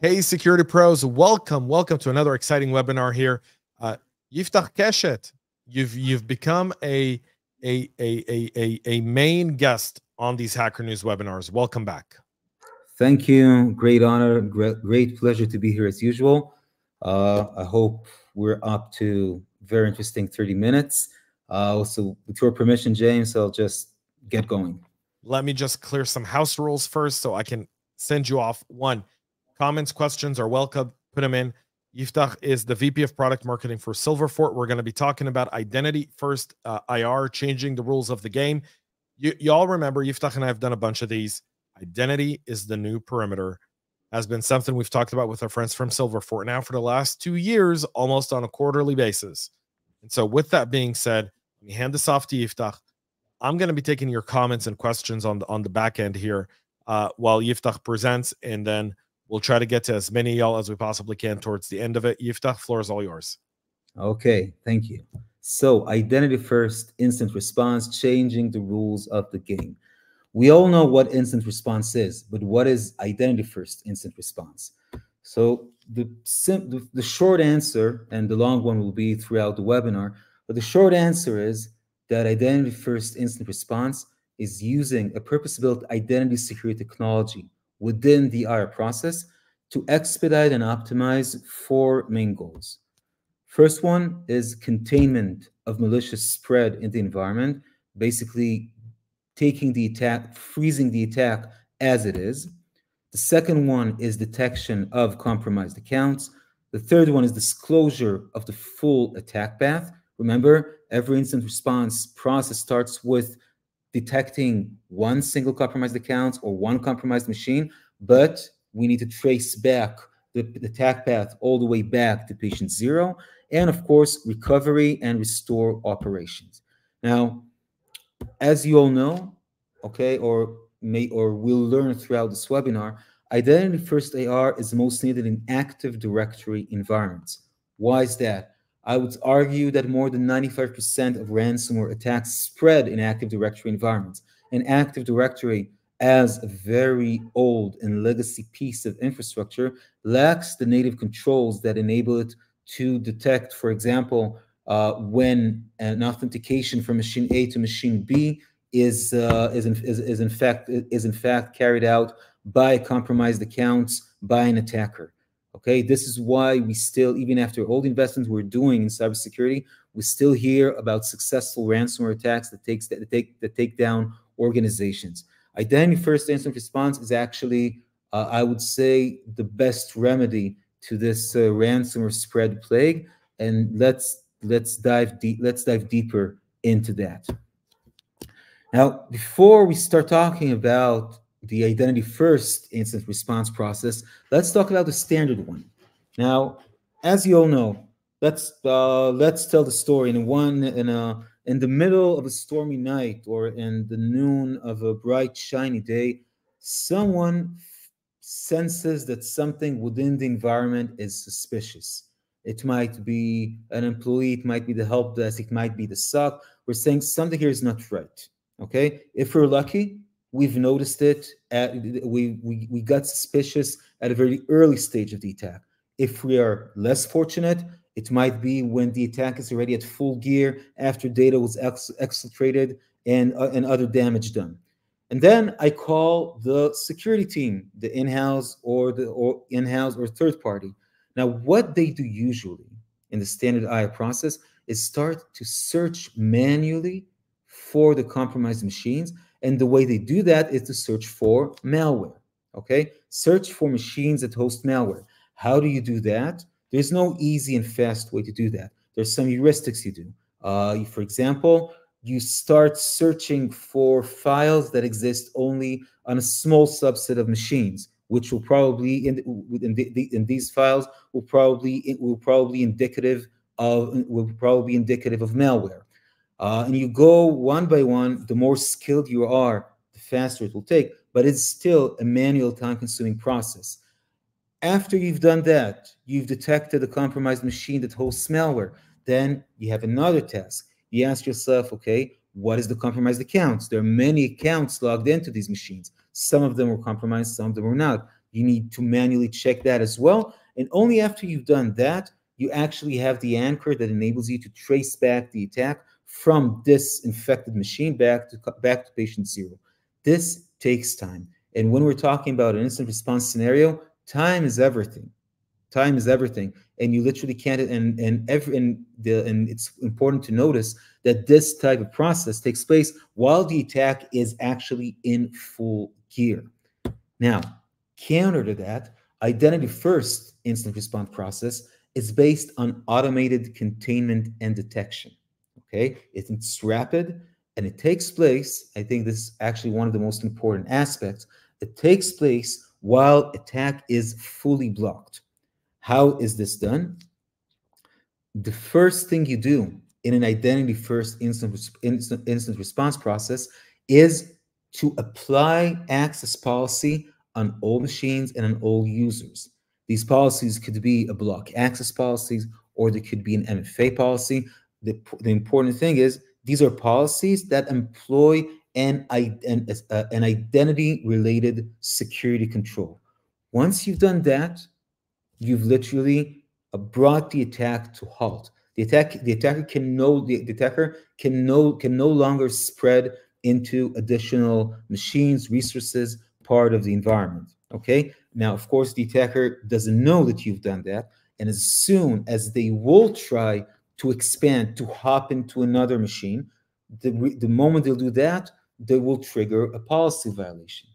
Hey, security pros, welcome. Welcome to another exciting webinar here. Uh, Yiftach Keshet, you've, you've become a, a, a, a, a, a main guest on these Hacker News webinars. Welcome back. Thank you. Great honor, great, great pleasure to be here as usual. Uh, I hope we're up to very interesting 30 minutes. Uh, also, with your permission, James, I'll just get going. Let me just clear some house rules first so I can send you off. One, Comments, questions are welcome. Put them in. Yiftach is the VP of Product Marketing for Silverfort. We're going to be talking about identity first uh, IR, changing the rules of the game. You, you all remember Yiftach and I have done a bunch of these. Identity is the new perimeter. Has been something we've talked about with our friends from Silverfort now for the last two years, almost on a quarterly basis. And so, with that being said, let me hand this off to Yiftach. I'm going to be taking your comments and questions on the on the back end here uh, while Yiftach presents, and then We'll try to get to as many y'all as we possibly can towards the end of it. Yiftach, floor is all yours. Okay, thank you. So, identity first, instant response, changing the rules of the game. We all know what instant response is, but what is identity first instant response? So, the, the, the short answer, and the long one will be throughout the webinar, but the short answer is that identity first instant response is using a purpose built identity security technology within the IR process to expedite and optimize four main goals. First one is containment of malicious spread in the environment, basically taking the attack, freezing the attack as it is. The second one is detection of compromised accounts. The third one is disclosure of the full attack path. Remember, every incident response process starts with detecting one single compromised account or one compromised machine, but we need to trace back the, the attack path all the way back to patient zero, and of course, recovery and restore operations. Now, as you all know, okay, or may or will learn throughout this webinar, identity first AR is most needed in active directory environments. Why is that? I would argue that more than 95% of ransomware attacks spread in Active Directory environments. And Active Directory, as a very old and legacy piece of infrastructure, lacks the native controls that enable it to detect, for example, uh, when an authentication from machine A to machine B is, uh, is, in, is, is, in fact, is in fact carried out by compromised accounts by an attacker. Okay, this is why we still, even after all the investments we're doing in cybersecurity, we still hear about successful ransomware attacks that takes that take that take down organizations. Identity first instant response is actually, uh, I would say, the best remedy to this uh, ransomware spread plague. And let's let's dive deep. Let's dive deeper into that. Now, before we start talking about the identity first incident response process, let's talk about the standard one. Now, as you all know, let's uh, let's tell the story in one in a in the middle of a stormy night or in the noon of a bright shiny day, someone senses that something within the environment is suspicious. It might be an employee, it might be the help desk, it might be the SOC. We're saying something here is not right. Okay, if we're lucky, we've noticed it. At, we, we, we got suspicious at a very early stage of the attack. If we are less fortunate, it might be when the attack is already at full gear after data was ex- exfiltrated and, uh, and other damage done. And then I call the security team, the in-house or the or in-house or third party. Now, what they do usually in the standard IO process is start to search manually for the compromised machines and the way they do that is to search for malware. Okay, search for machines that host malware. How do you do that? There's no easy and fast way to do that. There's some heuristics you do. Uh, for example, you start searching for files that exist only on a small subset of machines, which will probably in, in, the, in these files will probably will probably indicative of will probably indicative of malware. Uh, and you go one by one, the more skilled you are, the faster it will take, but it's still a manual, time consuming process. After you've done that, you've detected a compromised machine that holds malware. Then you have another task. You ask yourself, okay, what is the compromised accounts? There are many accounts logged into these machines. Some of them were compromised, some of them were not. You need to manually check that as well. And only after you've done that, you actually have the anchor that enables you to trace back the attack from this infected machine back to back to patient zero. This takes time. And when we're talking about an instant response scenario, time is everything. Time is everything. And you literally can't and and every and the and it's important to notice that this type of process takes place while the attack is actually in full gear. Now, counter to that, identity first instant response process is based on automated containment and detection. Okay, it's rapid and it takes place. I think this is actually one of the most important aspects. It takes place while attack is fully blocked. How is this done? The first thing you do in an identity first instant, instant, instant response process is to apply access policy on all machines and on all users. These policies could be a block access policies, or there could be an MFA policy, the, the important thing is these are policies that employ an, an, uh, an identity related security control. Once you've done that, you've literally uh, brought the attack to halt. The attack, the attacker can no, the, the attacker can no, can no longer spread into additional machines, resources, part of the environment. Okay. Now, of course, the attacker doesn't know that you've done that, and as soon as they will try to expand, to hop into another machine, the, the moment they'll do that, they will trigger a policy violation.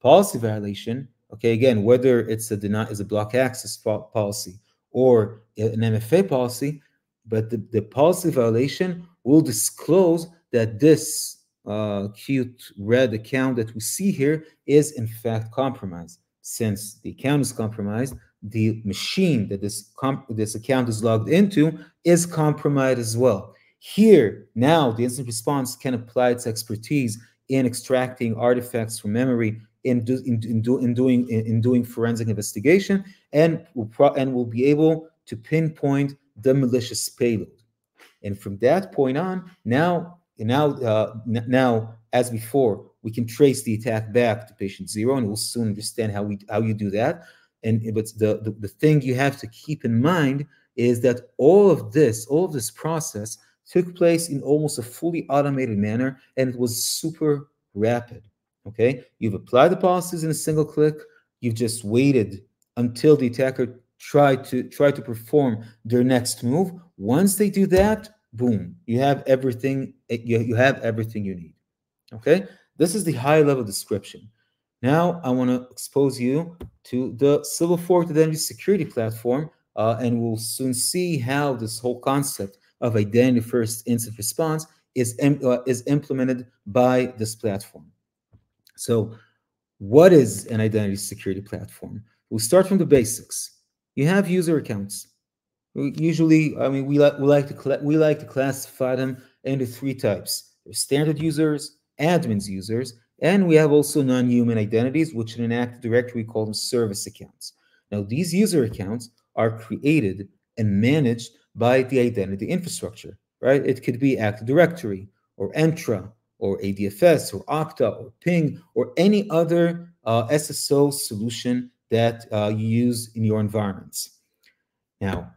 Policy violation, okay, again, whether it's a deny is a block access policy or an MFA policy, but the, the policy violation will disclose that this uh, cute red account that we see here is in fact compromised. Since the account is compromised, the machine that this this account is logged into is compromised as well. Here now, the incident response can apply its expertise in extracting artifacts from memory in, do, in, in, do, in doing in, in, doing forensic investigation and will and will be able to pinpoint the malicious payload. And from that point on, now now uh, now as before, we can trace the attack back to patient zero, and we'll soon understand how we how you do that and but the, the, the thing you have to keep in mind is that all of this, all of this process took place in almost a fully automated manner and it was super rapid. Okay, you've applied the policies in a single click, you've just waited until the attacker tried to try to perform their next move. Once they do that, boom, you have everything you, you have everything you need. Okay, this is the high level description. Now I want to expose you to the Civil Fourth Identity Security Platform, uh, and we'll soon see how this whole concept of identity first incident response is, um, uh, is implemented by this platform. So what is an identity security platform? We'll start from the basics. You have user accounts. usually, I mean, we, like we, like to we like to classify them into three types. standard users, admins users, and we have also non-human identities, which in an Active Directory we call them service accounts. Now, these user accounts are created and managed by the identity infrastructure, right? It could be Active Directory or Entra or ADFS or Okta or Ping or any other uh, SSO solution that uh, you use in your environments. Now,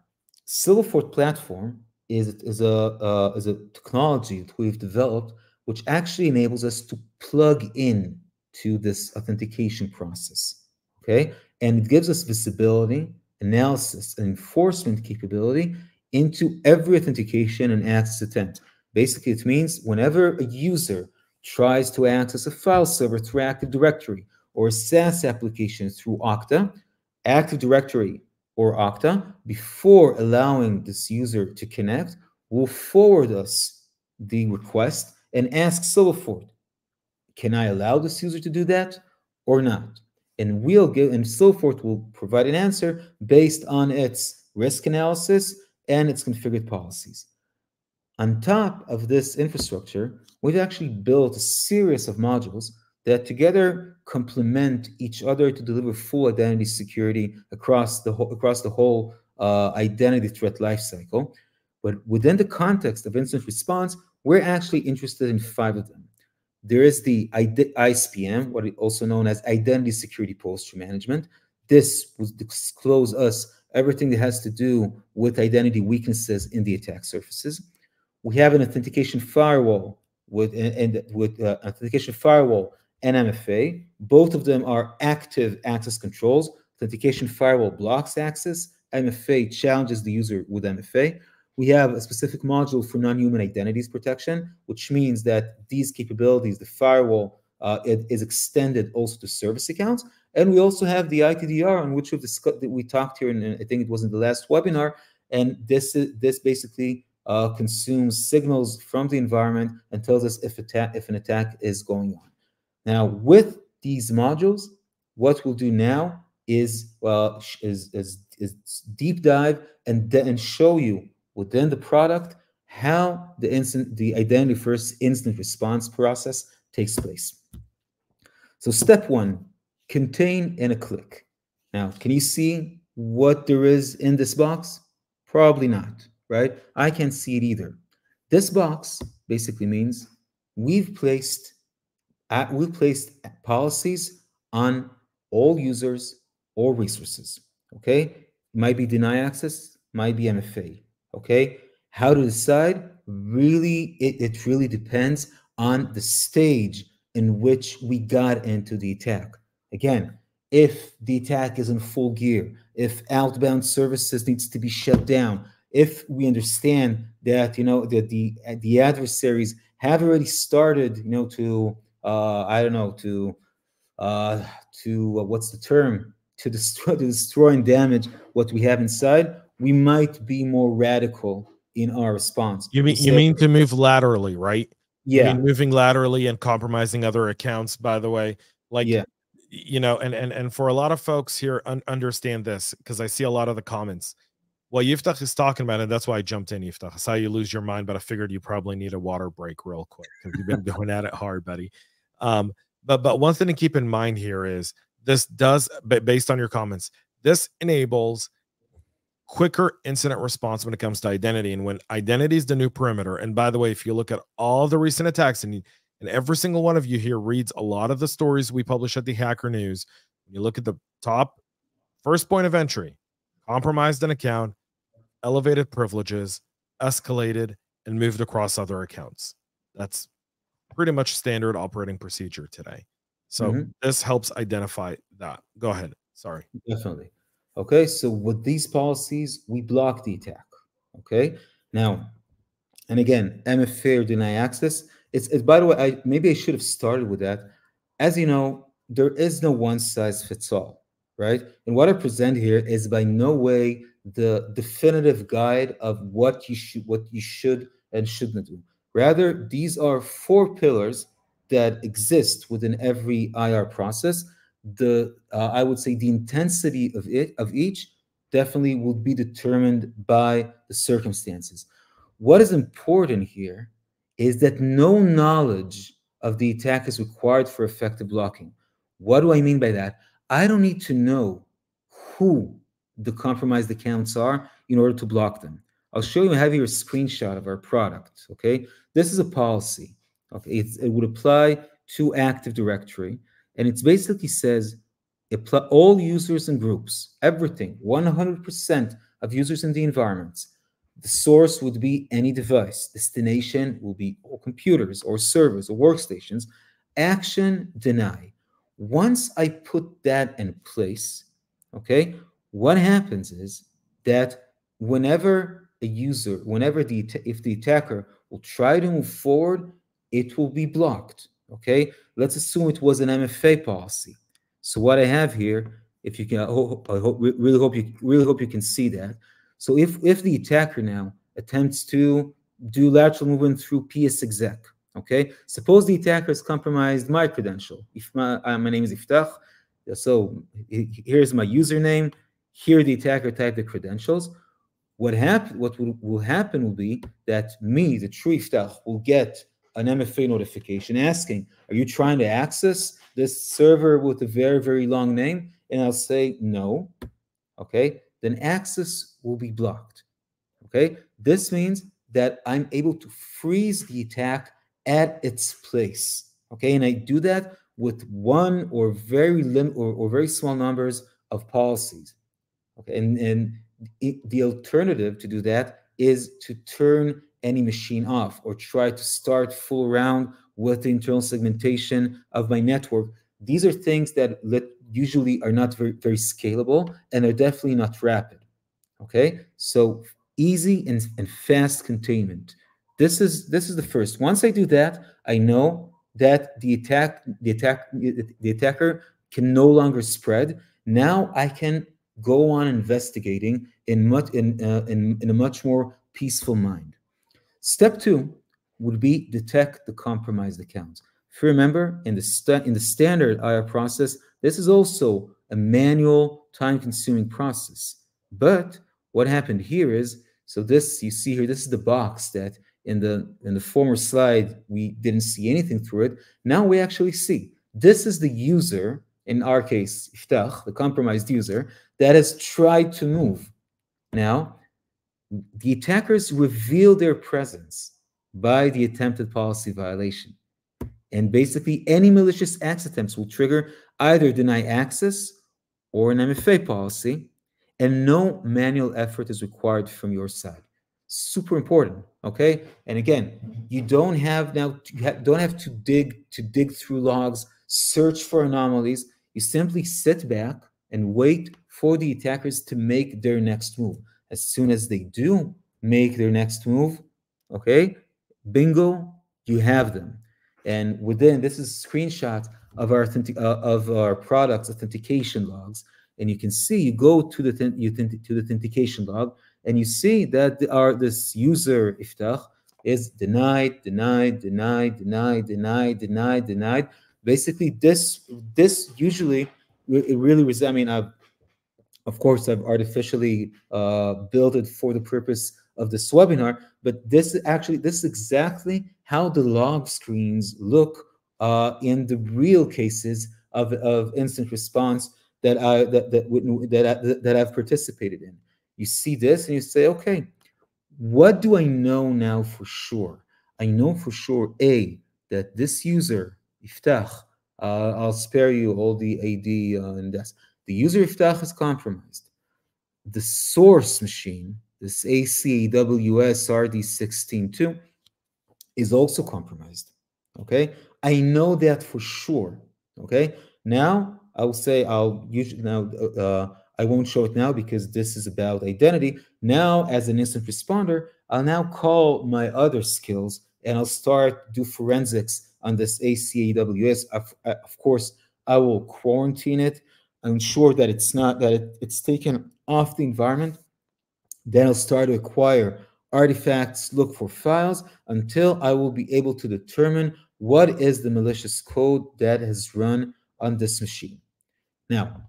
Silverfort platform is, is, a, uh, is a technology that we've developed which actually enables us to plug in to this authentication process. Okay, and it gives us visibility, analysis, and enforcement capability into every authentication and access attempt. Basically, it means whenever a user tries to access a file server through Active Directory or a SaaS application through Okta, Active Directory or Okta, before allowing this user to connect, will forward us the request and ask Silverford, can I allow this user to do that or not? And we'll give, and Silverford will provide an answer based on its risk analysis and its configured policies. On top of this infrastructure, we've actually built a series of modules that together complement each other to deliver full identity security across the whole, across the whole uh, identity threat lifecycle. But within the context of incident response, we're actually interested in five of them. There is the ISPM, what is also known as Identity Security Posture Management. This would disclose us everything that has to do with identity weaknesses in the attack surfaces. We have an authentication firewall with and, with uh, authentication firewall and MFA. Both of them are active access controls. Authentication firewall blocks access. MFA challenges the user with MFA we have a specific module for non-human identities protection, which means that these capabilities, the firewall, uh, it is extended also to service accounts. And we also have the ITDR on which we've discussed, we talked here, and I think it was in the last webinar. And this is, this basically uh, consumes signals from the environment and tells us if, attack, if an attack is going on. Now, with these modules, what we'll do now is, well, uh, is, is, is deep dive and, and show you within the product how the instant the identity first instant response process takes place. So step one, contain in a click. Now, can you see what there is in this box? Probably not, right? I can't see it either. This box basically means we've placed at, we've placed policies on all users or resources. Okay, it might be deny access, might be MFA. Okay. How to decide? Really, it, it really depends on the stage in which we got into the attack. Again, if the attack is in full gear, if outbound services needs to be shut down, if we understand that you know that the the adversaries have already started, you know, to uh, I don't know to uh, to uh, what's the term to destroy to destroy and damage what we have inside, we might be more radical in our response. You mean you mean to move laterally, right? Yeah, mean, moving laterally and compromising other accounts. By the way, like yeah. you know, and and and for a lot of folks here, un- understand this because I see a lot of the comments. Well, Yiftach is talking about it. That's why I jumped in, Yiftach. I saw you lose your mind, but I figured you probably need a water break real quick because you've been going at it hard, buddy. Um, but but one thing to keep in mind here is this does, based on your comments, this enables quicker incident response when it comes to identity. And when identity is the new perimeter, and by the way, if you look at all the recent attacks, and, and every single one of you here reads a lot of the stories we publish at the Hacker News, when you look at the top first point of entry, compromised an account, elevated privileges, escalated, and moved across other accounts. That's pretty much standard operating procedure today. So mm-hmm. this helps identify that. Go ahead. Sorry. Definitely. Okay, so with these policies, we block the attack. Okay, now, and again, MFA or deny access. It's, it, by the way, I, maybe I should have started with that. As you know, there is no one size fits all, right? And what I present here is by no way the definitive guide of what you should, what you should and shouldn't do. Rather, these are four pillars that exist within every IR process the uh, I would say the intensity of it of each definitely will be determined by the circumstances. What is important here is that no knowledge of the attack is required for effective blocking. What do I mean by that? I don't need to know who the compromised accounts are in order to block them. I'll show you, I have here a screenshot of our product, okay? This is a policy, okay? It's, it would apply to Active Directory. And it basically says all users and groups, everything, 100% of users in the environments. The source would be any device. Destination will be all computers or servers or workstations. Action deny. Once I put that in place, okay, what happens is that whenever a user, whenever the if the attacker will try to move forward, it will be blocked. Okay, let's assume it was an MFA policy. So what I have here, if you can, I, hope, I hope, really hope you really hope you can see that. So if if the attacker now attempts to do lateral movement through PS exec, okay, suppose the attacker has compromised my credential. If my uh, my name is Iftach, so here's my username. Here the attacker typed the credentials. What happened? What will, will happen will be that me, the true Iftach, will get an MFA notification asking, are you trying to access this server with a very, very long name? And I'll say no, okay? Then access will be blocked, okay? This means that I'm able to freeze the attack at its place, okay? And I do that with one or very lim or, or very small numbers of policies, okay? And, and the alternative to do that is to turn any machine off or try to start full round with the internal segmentation of my network. These are things that usually are not very, very scalable and are definitely not rapid. Okay, so easy and, and fast containment. This is this is the first. Once I do that, I know that the attack the attack the attacker can no longer spread. Now I can go on investigating in much in uh, in, in a much more peaceful mind. Step two would be detect the compromised accounts. If you remember, in the, in the standard IR process, this is also a manual, time-consuming process. But what happened here is, so this, you see here, this is the box that in the, in the former slide, we didn't see anything through it. Now we actually see. This is the user, in our case, the compromised user, that has tried to move. Now, the attackers reveal their presence by the attempted policy violation. And basically, any malicious access attempts will trigger either deny access or an MFA policy, and no manual effort is required from your side. Super important, okay? And again, you don't have now you don't have to dig to dig through logs, search for anomalies. You simply sit back and wait for the attackers to make their next move as soon as they do make their next move, okay, bingo, you have them. And within, this is a screenshot of our, authentic, uh, of our products authentication logs. And you can see, you go to the, you to the authentication log, and you see that the, our, this user, Iftach, is denied, denied, denied, denied, denied, denied, denied. Basically, this this usually it really was. I mean, I've of course, I've artificially uh, built it for the purpose of this webinar, but this is actually, this is exactly how the log screens look uh, in the real cases of, of instant response that I that that that, I, that I've participated in. You see this and you say, okay, what do I know now for sure? I know for sure a that this user Iftach. Uh, I'll spare you all the ad uh, and that's the user iftach is compromised. The source machine, this ACAWS RD162, is also compromised. Okay, I know that for sure. Okay, now I'll say I'll use now uh, I won't show it now because this is about identity. Now, as an instant responder, I'll now call my other skills and I'll start do forensics on this ACAWS. Of, of course, I will quarantine it ensure that it's not that it, it's taken off the environment, then I'll start to acquire artifacts, look for files until I will be able to determine what is the malicious code that has run on this machine. Now,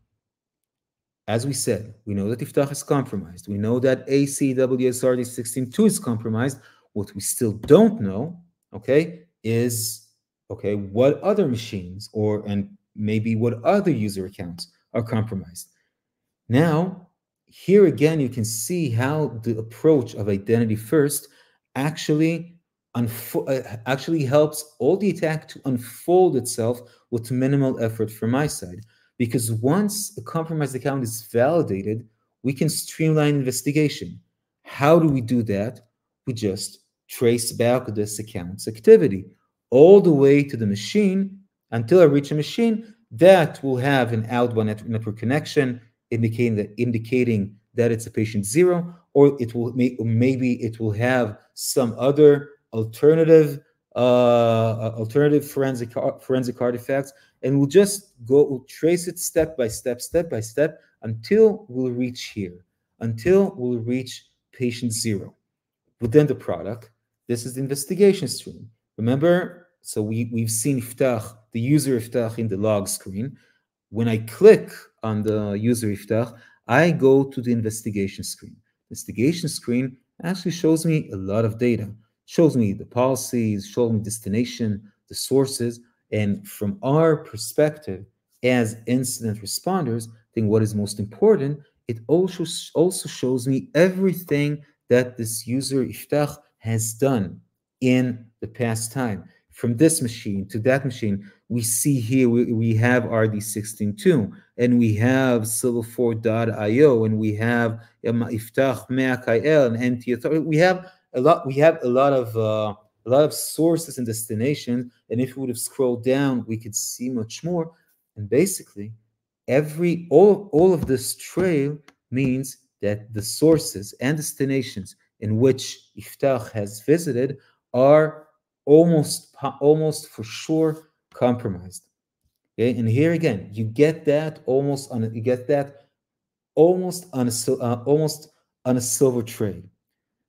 as we said, we know that Iftach is compromised. We know that ACWSRD162 is compromised. What we still don't know, okay, is okay, what other machines or and maybe what other user accounts are compromised. Now, here again, you can see how the approach of identity first actually uh, actually helps all the attack to unfold itself with minimal effort from my side. Because once a compromised account is validated, we can streamline investigation. How do we do that? We just trace back this account's activity all the way to the machine until I reach a machine that will have an outbound net network connection indicating that, indicating that it's a patient zero, or it will may, maybe it will have some other alternative uh, alternative forensic forensic artifacts, and we'll just go we'll trace it step by step, step by step, until we'll reach here, until we'll reach patient zero. Within the product, this is the investigation stream. Remember, so we, we've seen iftach, the user iftach in the log screen. When I click on the user iftach, I go to the investigation screen. Investigation screen actually shows me a lot of data. Shows me the policies, shows me destination, the sources. And from our perspective as incident responders, I think what is most important, it also, also shows me everything that this user iftach has done in the past time from this machine to that machine. We see here we, we have RD162 and we have civil 4io and we have Iftach Me'akail and NT We have a lot, we have a lot of uh, a lot of sources and destinations. And if we would have scrolled down, we could see much more. And basically, every all all of this trail means that the sources and destinations in which Iftach has visited are almost almost for sure compromised. Okay, and here again, you get that almost on you get that almost on a uh, almost on a silver tray.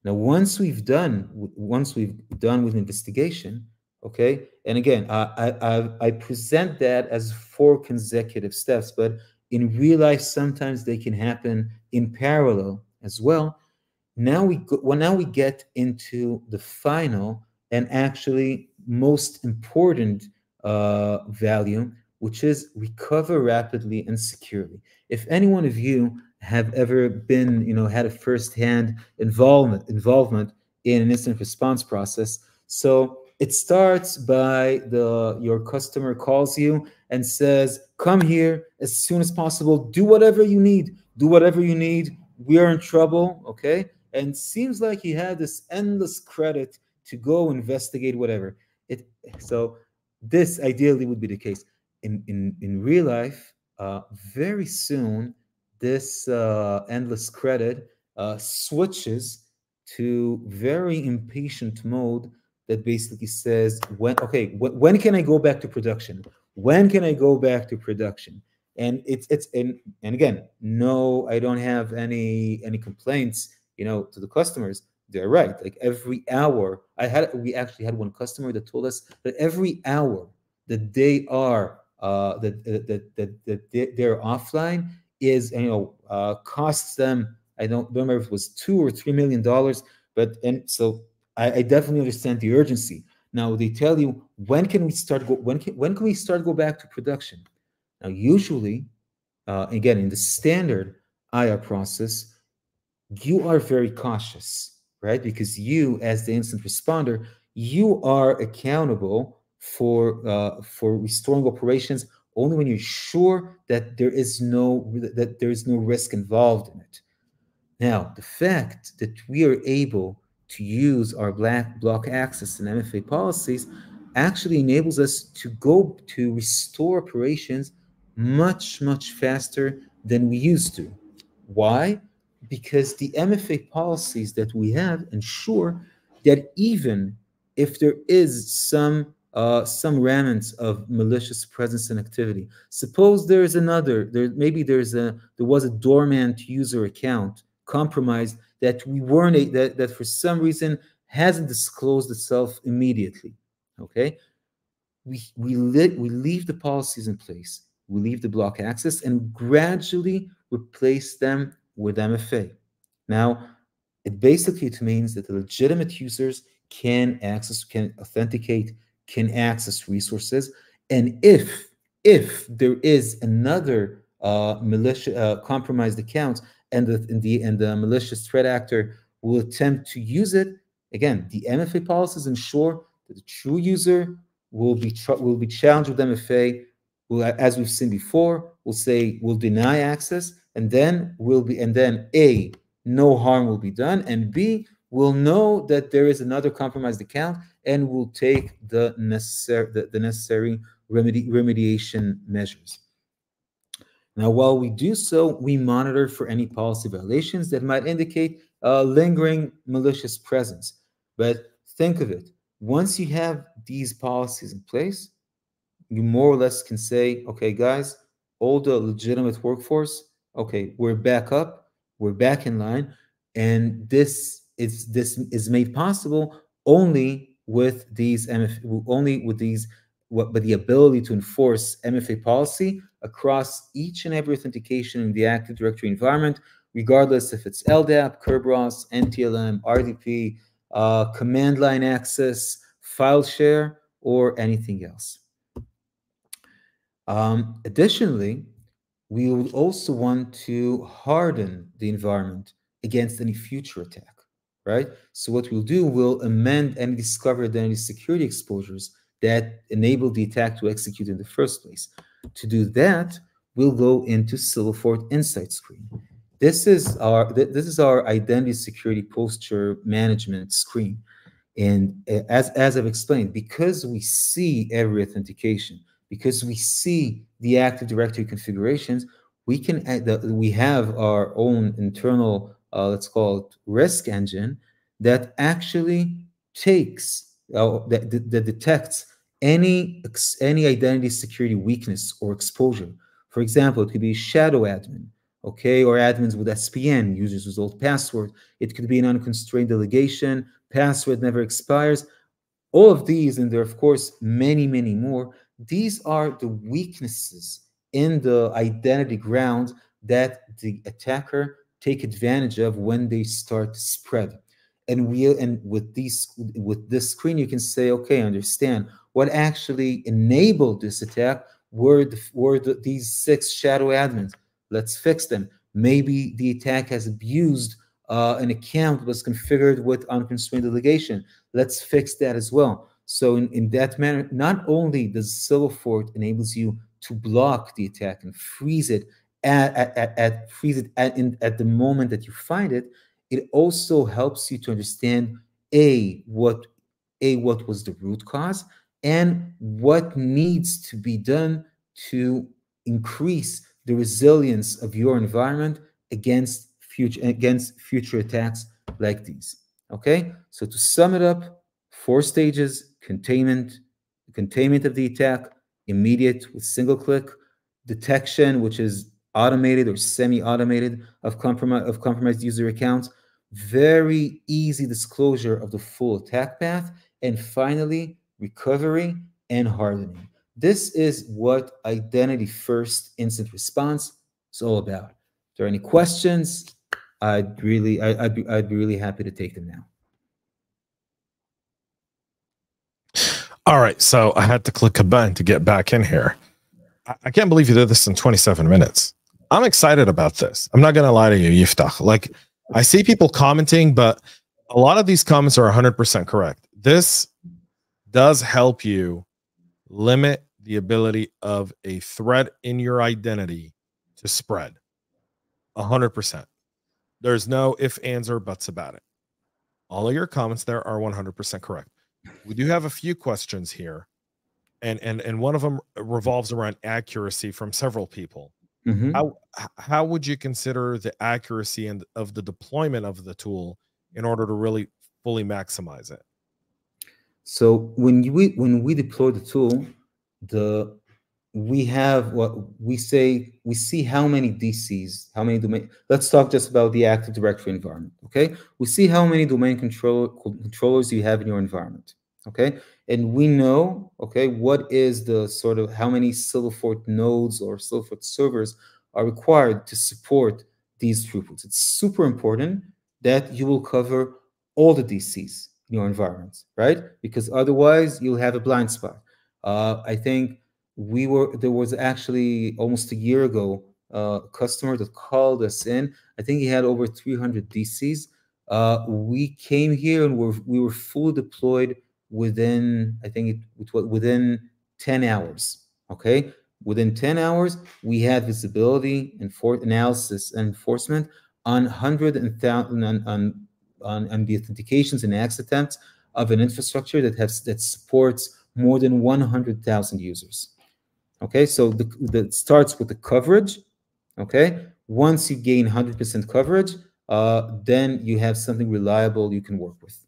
Now, once we've done once we've done with investigation, okay, and again, I I, I present that as four consecutive steps, but in real life, sometimes they can happen in parallel as well. Now we go, well now we get into the final and actually most important uh, value, which is recover rapidly and securely. If any one of you have ever been, you know, had a firsthand involvement involvement in an instant response process, so it starts by the your customer calls you and says, "Come here as soon as possible. Do whatever you need. Do whatever you need. We are in trouble." Okay, and seems like he had this endless credit to go investigate whatever. It so this ideally would be the case in in in real life. Uh, very soon, this uh, endless credit uh, switches to very impatient mode that basically says when okay wh when can I go back to production? When can I go back to production? And it's it's and and again, no, I don't have any any complaints, you know, to the customers they're right. Like every hour, I had we actually had one customer that told us that every hour that they are uh, that, that that that they're offline is you know uh, costs them. I don't remember if it was two or three million dollars, but and so I, I definitely understand the urgency. Now they tell you when can we start go when can when can we start go back to production? Now usually, uh, again in the standard IR process, you are very cautious right? Because you, as the instant responder, you are accountable for uh, for restoring operations only when you're sure that there is no that there is no risk involved in it. Now, the fact that we are able to use our black block access and MFA policies actually enables us to go to restore operations much much faster than we used to. Why? because the MFA policies that we have ensure that even if there is some uh, some remnants of malicious presence and activity, suppose there is another, there maybe there's a there was a dormant user account compromised that we weren't that that for some reason hasn't disclosed itself immediately. Okay, we we we leave the policies in place, we leave the block access, and gradually replace them with MFA. Now, it basically means that the legitimate users can access, can authenticate, can access resources. And if if there is another uh, malicious uh, compromised account and the, and the and the malicious threat actor will attempt to use it, again, the MFA policies ensure that the true user will be will be challenged with MFA. Will, as we've seen before, will say will deny access, and then will be and then a no harm will be done and b will know that there is another compromised account and will take the necessary the, the necessary remedi remediation measures now while we do so we monitor for any policy violations that might indicate a lingering malicious presence but think of it once you have these policies in place you more or less can say okay guys all the legitimate workforce okay, we're back up, we're back in line, and this is this is made possible only with these MF, only with these what but the ability to enforce MFA policy across each and every authentication in the Active Directory environment, regardless if it's LDAP, Kerberos, NTLM, RDP, uh, command line access, file share, or anything else. Um, additionally, we would also want to harden the environment against any future attack, right? So what we'll do, we'll amend any discovered identity security exposures that enable the attack to execute in the first place. To do that, we'll go into Silverfort Insight Screen. This is our this is our identity security posture management screen. And eh, as, as I've explained, because we see every authentication, because we see the Active Directory configurations, we can we have our own internal uh, let's call it risk engine that actually takes uh, that, that detects any any identity security weakness or exposure. For example, it could be shadow admin, okay, or admins with SPN, users with old password. It could be an unconstrained delegation, password never expires. All of these, and there are of course many, many more, these are the weaknesses in the identity ground that the attacker take advantage of when they start to spread. And we and with these with this screen, you can say, okay, understand what actually enabled this attack were the, were the, these six shadow admins. Let's fix them. Maybe the attack has abused uh, an account that was configured with unconstrained delegation. Let's fix that as well. So in, in that manner, not only does Civil Fort enables you to block the attack and freeze it at, at, at, at freeze it at, in, at the moment that you find it, it also helps you to understand a what a what was the root cause and what needs to be done to increase the resilience of your environment against future against future attacks like these okay so to sum it up four stages containment, containment of the attack, immediate with single click, detection, which is automated or semi-automated of, comprom of compromised user accounts, very easy disclosure of the full attack path, and finally, recovery and hardening. This is what identity first instant response is all about. If there are any questions, I'd really, I'd, I'd be, I'd be really happy to take them now. All right, so I had to click a button to get back in here. I can't believe you did this in 27 minutes. I'm excited about this. I'm not going to lie to you, Yiftach. Like, I see people commenting, but a lot of these comments are 100% correct. This does help you limit the ability of a threat in your identity to spread 100%. There's no if, ands, or buts about it. All of your comments there are 100% correct we do have a few questions here, and and and one of them revolves around accuracy from several people. Mm-hmm. How how would you consider the accuracy and of the deployment of the tool in order to really fully maximize it? So when we when we deploy the tool, the we have what we say we see how many DCs, how many domain. Let's talk just about the Active Directory environment. Okay, we see how many domain control controllers you have in your environment okay? And we know, okay, what is the sort of how many Silverfort nodes or Silverfort servers are required to support these throughputs. It's super important that you will cover all the DCs in your environment, right? Because otherwise you'll have a blind spot. Uh, I think we were there was actually almost a year ago uh, a customer that called us in. I think he had over 300 DCs. Uh, we came here and we're, we were fully deployed within, I think it, it within 10 hours, okay? Within 10 hours, we had visibility and for analysis and enforcement on 100,000 on, on, on, on the authentications and access attempts of an infrastructure that has that supports more than 100,000 users. Okay, so the, that starts with the coverage. Okay, once you gain 100% coverage, uh, then you have something reliable you can work with.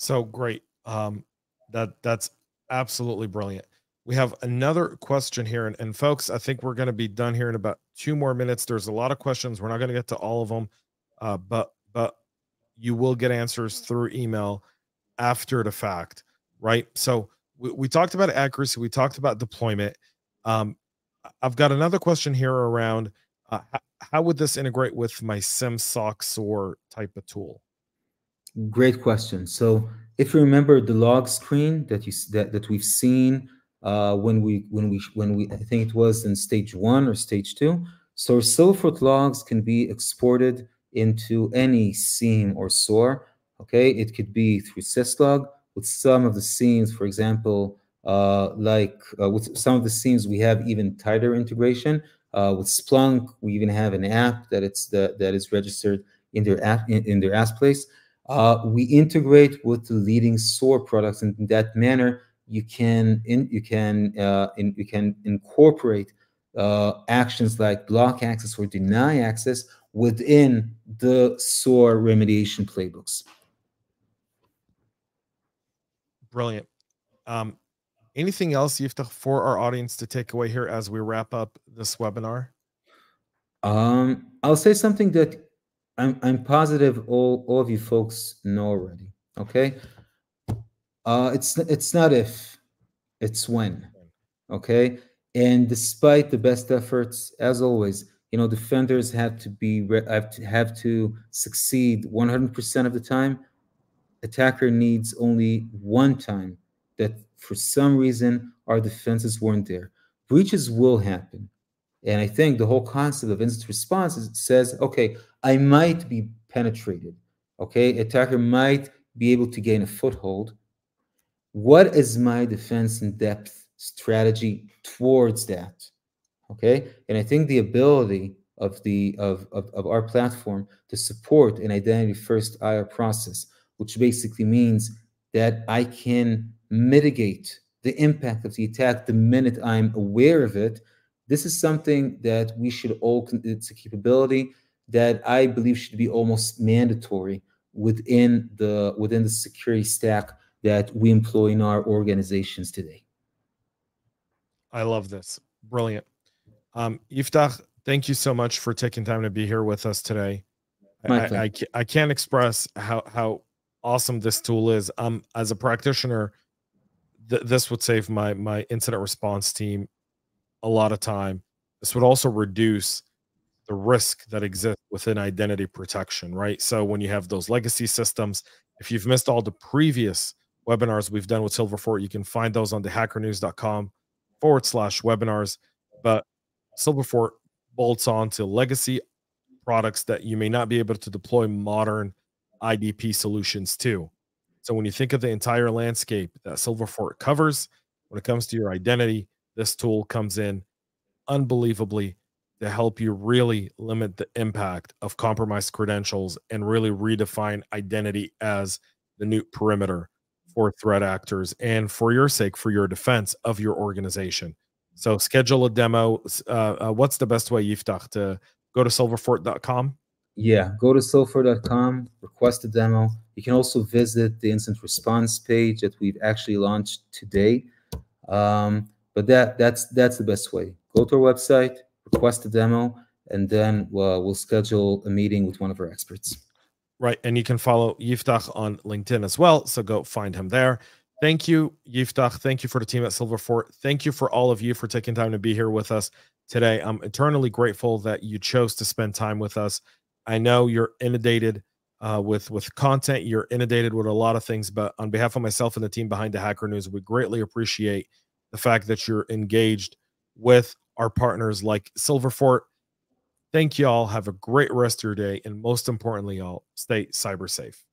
So great. Um, that that's absolutely brilliant. We have another question here, and, and folks, I think we're going to be done here in about two more minutes. There's a lot of questions. We're not going to get to all of them, uh, but but you will get answers through email after the fact, right? So we, we talked about accuracy. We talked about deployment. Um, I've got another question here around uh, how would this integrate with my SimSocks SOAR type of tool? Great question. So if you remember the log screen that you that, that we've seen uh, when we when we when we I think it was in stage one or stage two. So Silford logs can be exported into any seam or SOAR. Okay, it could be through syslog with some of the seams, for example, uh, like uh, with some of the seams we have even tighter integration. Uh, with Splunk, we even have an app that it's the, that is registered in their app in, in their app place. Uh, we integrate with the leading SOAR products, and in that manner, you can in, you can uh, in, you can incorporate uh, actions like block access or deny access within the SOAR remediation playbooks. Brilliant. Um, anything else, you have for our audience to take away here as we wrap up this webinar? Um, I'll say something that I'm, I'm positive all, all of you folks know already. Okay. Uh, it's it's not if, it's when. Okay. And despite the best efforts, as always, you know, defenders have to be have to have to succeed 100% of the time. Attacker needs only one time that for some reason our defenses weren't there. Breaches will happen. And I think the whole concept of instant response is, says, okay, I might be penetrated. Okay, attacker might be able to gain a foothold. What is my defense in depth strategy towards that? Okay, and I think the ability of the of, of, of our platform to support an identity first IR process, which basically means that I can mitigate the impact of the attack the minute I'm aware of it this is something that we should all, it's a capability that I believe should be almost mandatory within the within the security stack that we employ in our organizations today. I love this. Brilliant. Um, Iftach, thank you so much for taking time to be here with us today. I, I, I, can't express how, how awesome this tool is. Um, as a practitioner, this would save my, my incident response team a lot of time. This would also reduce the risk that exists within identity protection, right? So when you have those legacy systems, if you've missed all the previous webinars we've done with Silver Fort, you can find those on the hackernews.com forward slash webinars. But Silver Fort bolts on to legacy products that you may not be able to deploy modern IDP solutions to. So when you think of the entire landscape that Silver Fort covers when it comes to your identity, this tool comes in unbelievably to help you really limit the impact of compromised credentials and really redefine identity as the new perimeter for threat actors and for your sake, for your defense of your organization. So schedule a demo. Uh, uh, what's the best way, Yiftach, to go to silverfort.com? Yeah, go to silverfort.com, request a demo. You can also visit the instant response page that we've actually launched today. Um, but that that's that's the best way. Go to our website, request a demo, and then we'll, uh, we'll schedule a meeting with one of our experts. Right, and you can follow Yiftach on LinkedIn as well. So go find him there. Thank you, Yiftach. Thank you for the team at Silver Fort. Thank you for all of you for taking time to be here with us today. I'm eternally grateful that you chose to spend time with us. I know you're inundated uh, with with content. You're inundated with a lot of things, but on behalf of myself and the team behind the Hacker News, we greatly appreciate the fact that you're engaged with our partners like Silverfort. Thank you all. Have a great rest of your day. And most importantly, y'all stay cyber safe.